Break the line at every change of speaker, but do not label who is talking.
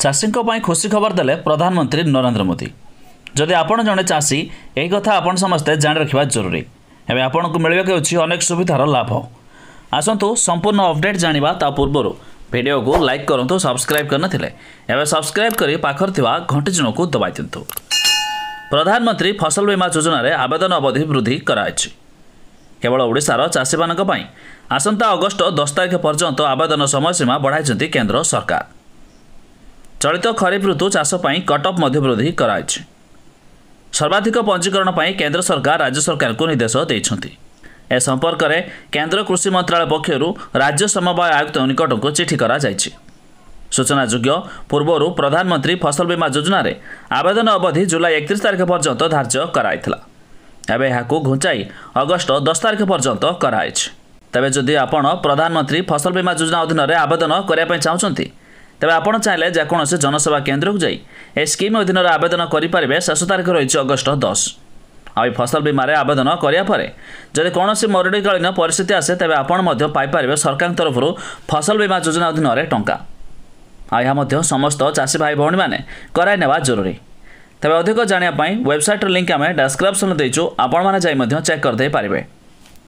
चासीको खुशी खबर देले प्रधानमंत्री नरेन्द्र मोदी जि आपे चासी यही कथा जरूरी आपे आपन को जरे आपिस अनेक सुविधार लाभ आसु संपूर्ण अपडेट जाँदा ता पूर्व को भिडियो ल्याइ सब्सक्राइब गरिन सब्सक्राइब गरि पाखर ठाउँ को दबाई दिनु प्रधानमंत्री फसल बिमा जोजन आवेदन अवधि वृद्धि गराइन्छ केवल ओडार चासी आसंता आस दस तारीख पर्न्त आवेदन समय सीमा बढाइन्छ केन्द्र सरकार ଚଳିତ ଖରିଫ ଋତୁ ଚାଷ ପାଇଁ କଟଅଫ୍ ମଧ୍ୟ ବୃଦ୍ଧି କରାଯାଇଛି ସର୍ବାଧିକ ପଞ୍ଜୀକରଣ ପାଇଁ କେନ୍ଦ୍ର ସରକାର ରାଜ୍ୟ ସରକାରଙ୍କୁ ନିର୍ଦ୍ଦେଶ ଦେଇଛନ୍ତି ଏ ସମ୍ପର୍କରେ କେନ୍ଦ୍ର କୃଷି ମନ୍ତ୍ରଣାଳୟ ପକ୍ଷରୁ ରାଜ୍ୟ ସମବାୟ ଆୟୁକ୍ତ ନିକଟଙ୍କୁ ଚିଠି କରାଯାଇଛି ସୂଚନାଯୋଗ୍ୟ ପୂର୍ବରୁ ପ୍ରଧାନମନ୍ତ୍ରୀ ଫସଲ ବୀମା ଯୋଜନାରେ ଆବେଦନ ଅବଧି ଜୁଲାଇ ଏକତିରିଶ ତାରିଖ ପର୍ଯ୍ୟନ୍ତ ଧାର୍ଯ୍ୟ କରାଯାଇଥିଲା ଏବେ ଏହାକୁ ଘୁଞ୍ଚାଇ ଅଗଷ୍ଟ ଦଶ ତାରିଖ ପର୍ଯ୍ୟନ୍ତ କରାଯାଇଛି ତେବେ ଯଦି ଆପଣ ପ୍ରଧାନମନ୍ତ୍ରୀ ଫସଲ ବୀମା ଯୋଜନା ଅଧୀନରେ ଆବେଦନ କରିବା ପାଇଁ ଚାହୁଁଛନ୍ତି ତେବେ ଆପଣ ଚାହିଁଲେ ଯେକୌଣସି ଜନସେବା କେନ୍ଦ୍ରକୁ ଯାଇ ଏ ସ୍କିମ୍ ଅଧୀନରେ ଆବେଦନ କରିପାରିବେ ଶେଷ ତାରିଖ ରହିଛି ଅଗଷ୍ଟ ଦଶ ଆଉ ଏ ଫସଲ ବୀମାରେ ଆବେଦନ କରିବା ପରେ ଯଦି କୌଣସି ମରୁଡ଼ିକାଳୀନ ପରିସ୍ଥିତି ଆସେ ତେବେ ଆପଣ ମଧ୍ୟ ପାଇପାରିବେ ସରକାରଙ୍କ ତରଫରୁ ଫସଲ ବୀମା ଯୋଜନା ଅଧୀନରେ ଟଙ୍କା ଆଉ ଏହା ମଧ୍ୟ ସମସ୍ତ ଚାଷୀ ଭାଇ ଭଉଣୀମାନେ କରାଇ ନେବା ଜରୁରୀ ତେବେ ଅଧିକ ଜାଣିବା ପାଇଁ ୱେବସାଇଟ୍ର ଲିଙ୍କ୍ ଆମେ ଡେସ୍କ୍ରିପ୍ସନ୍ରେ ଦେଇଛୁ ଆପଣମାନେ ଯାଇ ମଧ୍ୟ ଚେକ୍ କରିଦେଇପାରିବେ